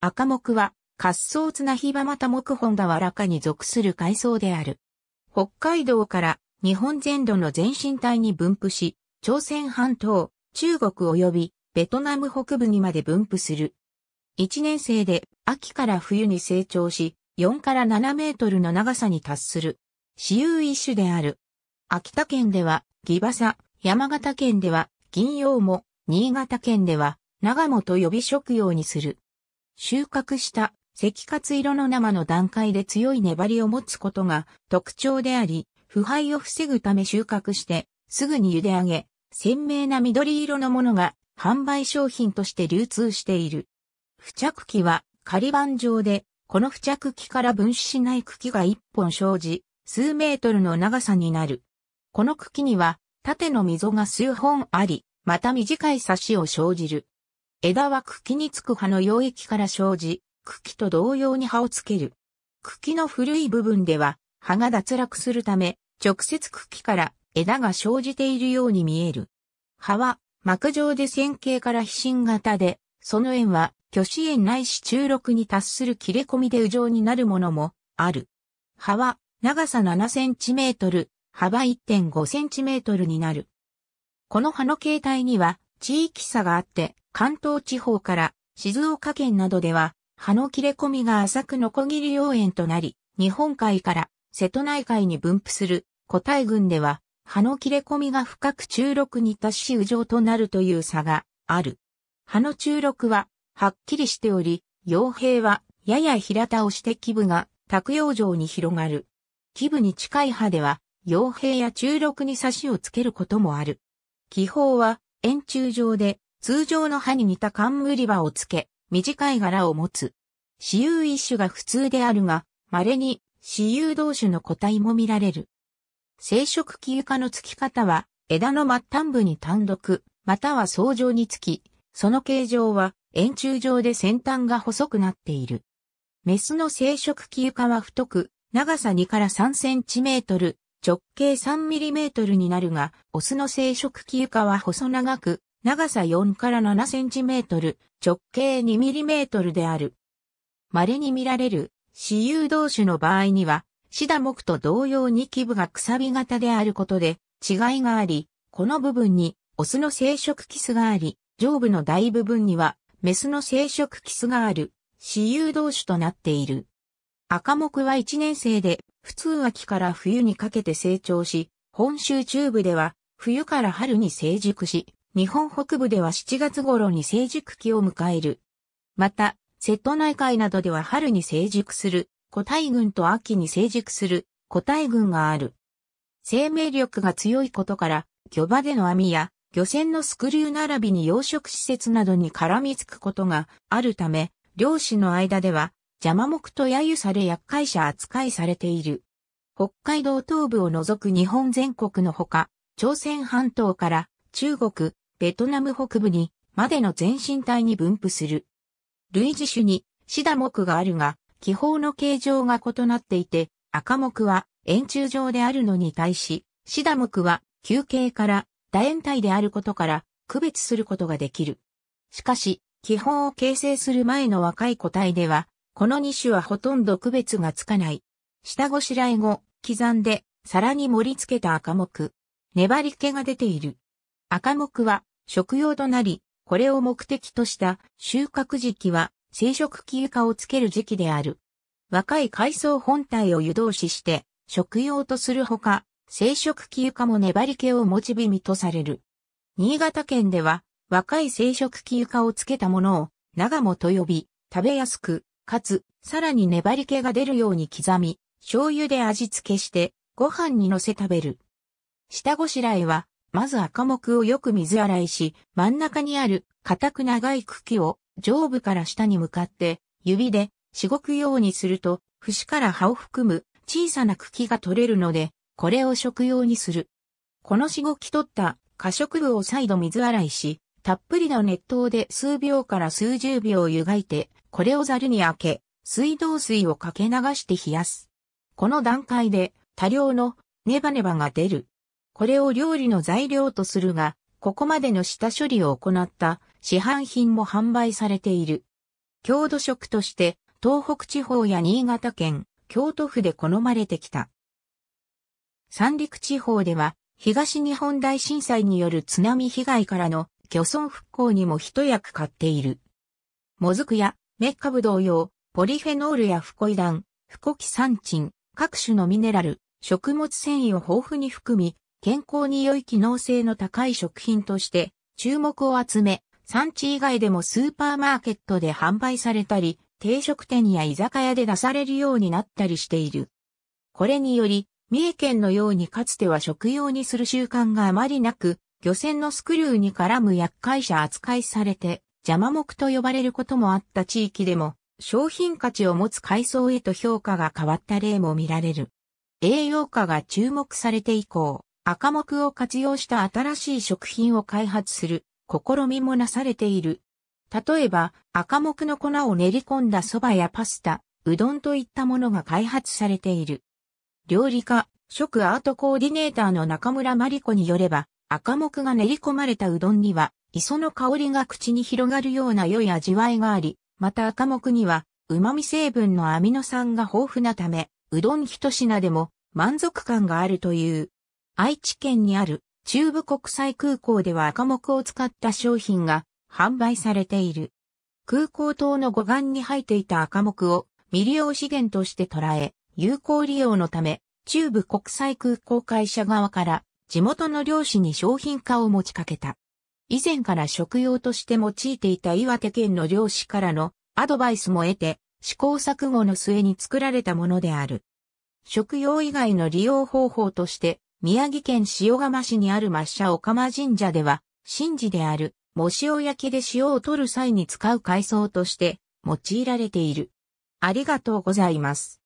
赤木は、滑走綱ひばまた木本わらかに属する海藻である。北海道から日本全土の全身帯に分布し、朝鮮半島、中国及びベトナム北部にまで分布する。1年生で秋から冬に成長し、4から7メートルの長さに達する。私有一種である。秋田県では、ギバサ、山形県では、銀葉も、新潟県では、長もと呼び食用にする。収穫した赤活色の生の段階で強い粘りを持つことが特徴であり、腐敗を防ぐため収穫してすぐに茹で上げ、鮮明な緑色のものが販売商品として流通している。付着器は仮板状で、この付着器から分子しない茎が一本生じ、数メートルの長さになる。この茎には縦の溝が数本あり、また短い差しを生じる。枝は茎につく葉の溶液から生じ、茎と同様に葉をつける。茎の古い部分では、葉が脱落するため、直接茎から枝が生じているように見える。葉は膜状で線形から飛信型で、その円は虚子円ないし中六に達する切れ込みで右状になるものもある。葉は長さ7センチメートル、幅1.5センチメートルになる。この葉の形態には地域差があって、関東地方から静岡県などでは、葉の切れ込みが浅くノコギリ溶岩となり、日本海から瀬戸内海に分布する古代群では、葉の切れ込みが深く中六に達し、右上となるという差がある。葉の中六は、はっきりしており、傭兵は、やや平田をして基部が、卓陽状に広がる。基部に近い葉では、傭兵や中六に差しをつけることもある。気泡は、円柱状で、通常の歯に似た冠輪をつけ、短い柄を持つ。私有一種が普通であるが、稀に私有同種の個体も見られる。生殖器床の付き方は、枝の末端部に単独、または相状につき、その形状は円柱状で先端が細くなっている。メスの生殖器床は太く、長さ2から3センチメートル、直径 3mm になるが、オスの生殖器床は細長く、長さ4から7センチメートル、直径2ミリメートルである。稀に見られる、私有同種の場合には、シダ木と同様に基部がくさび型であることで違いがあり、この部分にオスの生殖キスがあり、上部の大部分にはメスの生殖キスがある、私有同種となっている。赤木は1年生で普通秋から冬にかけて成長し、本州中部では冬から春に成熟し、日本北部では7月頃に成熟期を迎える。また、瀬戸内海などでは春に成熟する、個体群と秋に成熟する、個体群がある。生命力が強いことから、漁場での網や漁船のスクリュー並びに養殖施設などに絡みつくことがあるため、漁師の間では邪魔目と揶揄され厄介者扱いされている。北海道東部を除く日本全国のほか、朝鮮半島から中国、ベトナム北部にまでの全身体に分布する。類似種にシダ目があるが、気泡の形状が異なっていて、赤目は円柱状であるのに対し、シダ目は球形から楕円体であることから区別することができる。しかし、気泡を形成する前の若い個体では、この2種はほとんど区別がつかない。下ごしらえ後、刻んで、皿に盛り付けた赤木。粘り気が出ている。赤木は食用となり、これを目的とした収穫時期は生殖器床をつける時期である。若い海藻本体を湯通しして食用とするほか、生殖器床も粘り気を持ちびとされる。新潟県では若い生殖器床をつけたものを長もと呼び、食べやすくかつ、さらに粘り気が出るように刻み、醤油で味付けして、ご飯に乗せ食べる。下ごしらえは、まず赤木をよく水洗いし、真ん中にある硬く長い茎を上部から下に向かって指でしごくようにすると、節から葉を含む小さな茎が取れるので、これを食用にする。このしごき取った過食部を再度水洗いし、たっぷりの熱湯で数秒から数十秒湯がいて、これをザルにあけ、水道水をかけ流して冷やす。この段階で多量のネバネバが出る。これを料理の材料とするが、ここまでの下処理を行った市販品も販売されている。郷土食として東北地方や新潟県、京都府で好まれてきた。三陸地方では東日本大震災による津波被害からの漁村復興にも一役買っている。もずくやメッカブ同様、ポリフェノールやフコイダン、フコキサンチン、各種のミネラル、食物繊維を豊富に含み、健康に良い機能性の高い食品として注目を集め、産地以外でもスーパーマーケットで販売されたり、定食店や居酒屋で出されるようになったりしている。これにより、三重県のようにかつては食用にする習慣があまりなく、漁船のスクリューに絡む厄介者扱いされて、邪魔目と呼ばれることもあった地域でも、商品価値を持つ海藻へと評価が変わった例も見られる。栄養価が注目されて以降、赤木を活用した新しい食品を開発する試みもなされている。例えば、赤木の粉を練り込んだ蕎麦やパスタ、うどんといったものが開発されている。料理家、食アートコーディネーターの中村真理子によれば、赤木が練り込まれたうどんには、磯の香りが口に広がるような良い味わいがあり、また赤木には、旨味成分のアミノ酸が豊富なため、うどん一品でも満足感があるという。愛知県にある中部国際空港では赤木を使った商品が販売されている。空港島の護岸に生えていた赤木を未利用資源として捉え、有効利用のため、中部国際空港会社側から地元の漁師に商品化を持ちかけた。以前から食用として用いていた岩手県の漁師からのアドバイスも得て試行錯誤の末に作られたものである。食用以外の利用方法として宮城県塩釜市にある抹茶岡間神社では神事である藻塩焼きで塩を取る際に使う海藻として用いられている。ありがとうございます。